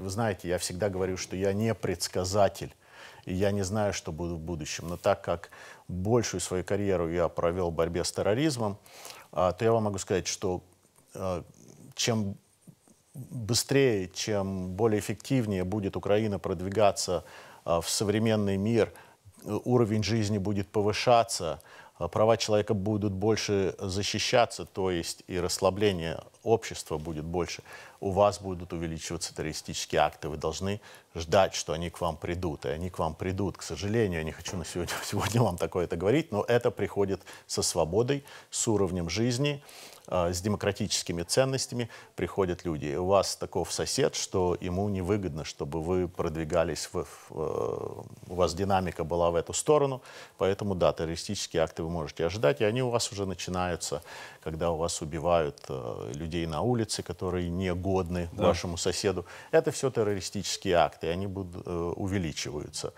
Вы знаете, я всегда говорю, что я не предсказатель, и я не знаю, что буду в будущем. Но так как большую свою карьеру я провел в борьбе с терроризмом, а, то я вам могу сказать, что а, чем быстрее, чем более эффективнее будет Украина продвигаться а, в современный мир, уровень жизни будет повышаться, права человека будут больше защищаться, то есть и расслабление общества будет больше, у вас будут увеличиваться террористические акты. Вы должны ждать, что они к вам придут. И они к вам придут. К сожалению, я не хочу на сегодня, сегодня вам такое-то говорить, но это приходит со свободой, с уровнем жизни, э, с демократическими ценностями приходят люди. И у вас таков сосед, что ему невыгодно, чтобы вы продвигались, в, в, э, у вас динамика была в эту сторону. Поэтому, да, террористические акты вы можете ожидать, и они у вас уже начинаются, когда у вас убивают э, людей, людей на улице, которые не годны да. вашему соседу. Это все террористические акты, они будут, э, увеличиваются.